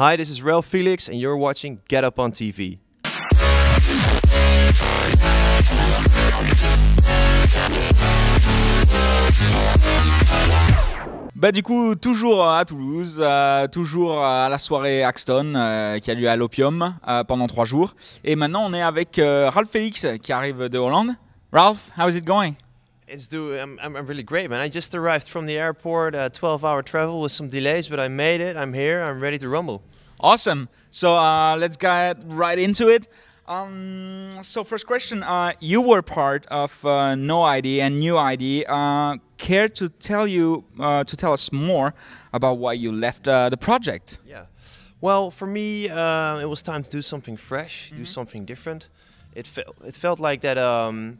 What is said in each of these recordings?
Hi, this is Ralph Felix, and you're watching Get Up on TV. Bah du coup toujours à Toulouse, euh, toujours à la soirée Axton euh, qui a lieu à l'Opium euh, pendant trois jours. Et maintenant on est avec Ralph Felix qui arrive de Hollande. Ralph, how is it going? It's do I'm, I'm, really great, man. I just arrived from the airport, uh, 12 hour travel with some delays, but I made it. I'm here. I'm ready to rumble. Awesome. So uh, let's get right into it. Um, so, first question uh, You were part of uh, No ID and New ID. Uh, care to tell you uh, to tell us more about why you left the project? Yeah. Well, for me, it was time to do something fresh, mm -hmm. do mm-hmm. something different. It felt it felt like that. Um,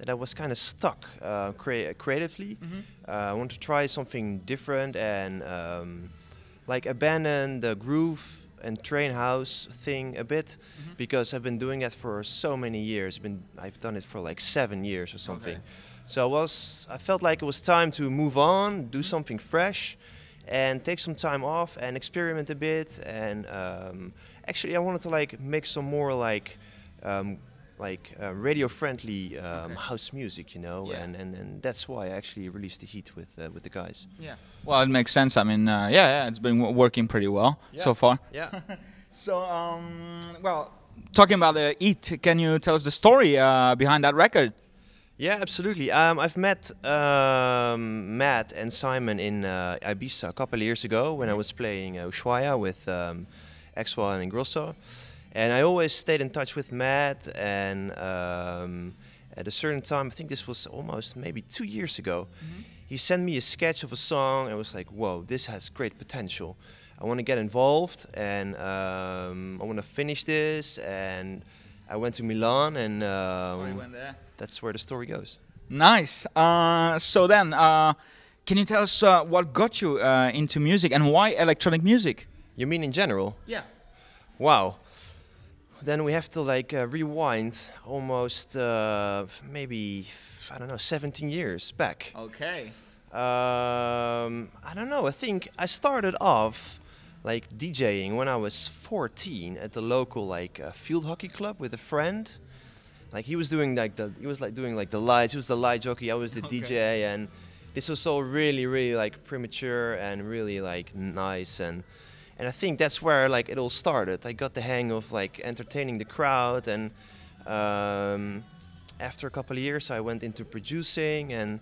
that I was kind of stuck uh, crea creatively. Mm -hmm. uh, I want to try something different and um, like abandon the groove and train house thing a bit mm -hmm. because I've been doing that for so many years. Been I've done it for like seven years or something. Okay. So I was I felt like it was time to move on, do mm-hmm. something fresh, and take some time off and experiment a bit. And um, actually, I wanted to like make some more like. Um, like uh, radio friendly um, okay. house music, you know, yeah. and, and, and that's why I actually released the heat with uh, with the guys. Yeah, well, it makes sense. I mean, uh, yeah, yeah, it's been working pretty well yeah. so far. Yeah. so, um, well, talking about the heat, can you tell us the story uh, behind that record? Yeah, absolutely. Um, I've met um, Matt and Simon in uh, Ibiza a couple of years ago when I mm-hmm. was playing Ushuaia with um, X1 and Grosso. And I always stayed in touch with Matt. And um, at a certain time, I think this was almost maybe two years ago, mm-hmm. he sent me a sketch of a song. And I was like, whoa, this has great potential. I want to get involved and um, I want to finish this. And I went to Milan and um, that's where the story goes. Nice. Uh, so then, uh, can you tell us uh, what got you uh, into music and why electronic music? You mean in general? Yeah. Wow then we have to like uh, rewind almost uh, maybe I don't know 17 years back. Okay. Um, I don't know. I think I started off like DJing when I was 14 at the local like uh, field hockey club with a friend. Like he was doing like the he was like doing like the lights. He was the light jockey. I was the okay. DJ, and this was all really really like premature and really like nice and and I think that's where like it all started. I got the hang of like entertaining the crowd, and um, after a couple of years, I went into producing, and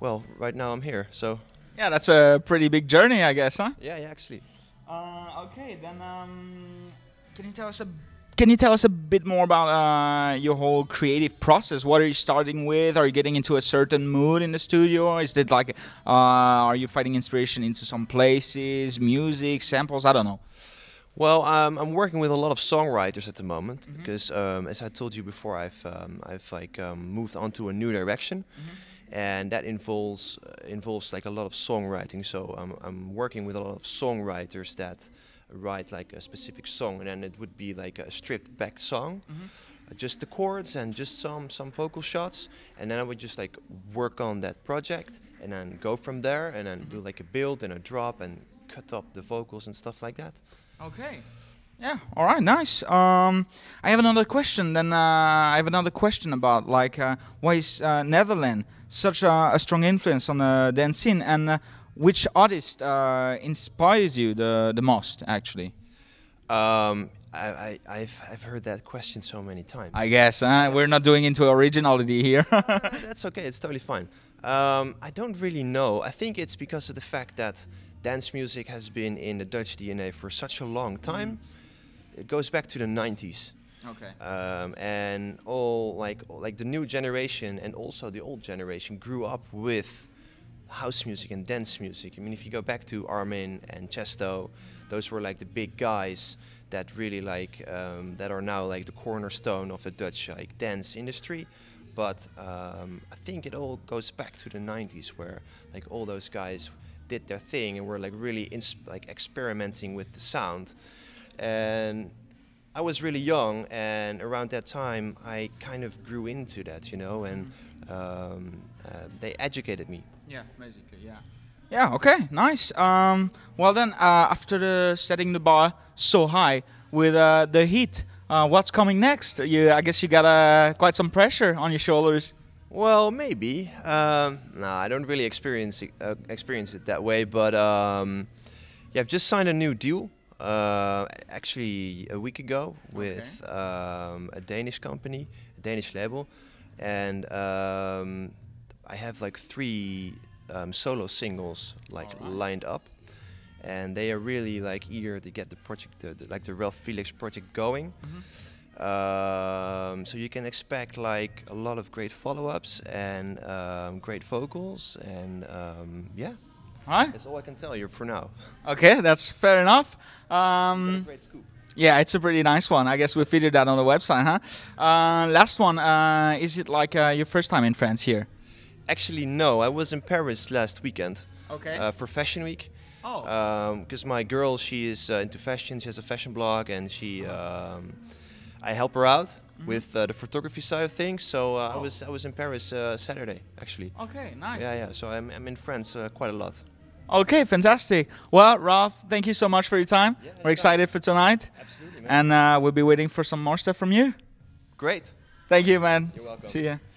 well, right now I'm here. So yeah, that's a pretty big journey, I guess, huh? Yeah, yeah, actually. Uh, okay, then um, can you tell us a can you tell us a bit more about uh, your whole creative process? What are you starting with? Are you getting into a certain mood in the studio? Is it like, uh, are you finding inspiration into some places, music, samples? I don't know. Well, um, I'm working with a lot of songwriters at the moment mm -hmm. because, um, as I told you before, I've um, I've like um, moved on to a new direction, mm -hmm. and that involves uh, involves like a lot of songwriting. So I'm I'm working with a lot of songwriters that write like a specific song, and then it would be like a stripped back song. Mm -hmm. uh, just the chords and just some some vocal shots, and then I would just like work on that project, and then go from there, and then mm -hmm. do like a build and a drop, and cut up the vocals and stuff like that. Okay. Yeah. All right. Nice. Um, I have another question. Then uh, I have another question about like uh, why is uh, Netherlands such a, a, strong influence on the uh, dance scene, and uh, which artist uh, inspires you the, the most, actually? Um, I, have I've heard that question so many times. I guess, huh? We're not doing into originality here. that's okay, it's totally fine. Um, I don't really know. I think it's because of the fact that dance music has been in the Dutch DNA for such a long time. Mm. It goes back to the 90s. Okay. Um, and all like all, like the new generation and also the old generation grew up with house music and dance music. I mean, if you go back to Armin and Chesto, those were like the big guys that really like um, that are now like the cornerstone of the Dutch like dance industry. But um, I think it all goes back to the 90s, where like all those guys did their thing and were like really like experimenting with the sound. And I was really young, and around that time, I kind of grew into that, you know, and um, uh, they educated me yeah, basically, yeah. Yeah, okay, nice. Um, well then, uh, after uh, setting the bar so high with uh, the heat, uh, what's coming next? You, I guess you got uh, quite some pressure on your shoulders. Well, maybe. Um, no, I don't really experience it, uh, experience it that way, but um, yeah, I've just signed a new deal. actually, a week ago with okay. Um, a Danish company, a Danish label, and um, I have like three um, solo singles like right. Oh, lined up, and they are really like eager to get the project, the, the, like the Ralph Felix project going. Mm-hmm. Um, so you can expect like a lot of great follow-ups and um, great vocals and um, yeah. All right. That's all I can tell you for now. Okay, that's fair enough. Um, great scoop. Yeah, it's a pretty nice one. I guess we feature that on the website, huh? Uh, last one. Uh, is it like uh, your first time in France here? Actually, no. I was in Paris last weekend. Okay. Uh, for Fashion Week. Oh. Because um, my girl, she is uh, into fashion. She has a fashion blog, and she, uh-huh. um, I help her out mm -hmm. with uh, the photography side of things. So uh, oh. I was I was in Paris uh, Saturday actually. Okay, nice. Yeah, yeah. So I'm I'm in France uh, quite a lot. Okay, fantastic. Well, Ralph, thank you so much for your time. Yeah, We're excited for tonight. Absolutely, man. And we'll be waiting for some more stuff from you. Great. Thank you, man. You're welcome. See ya.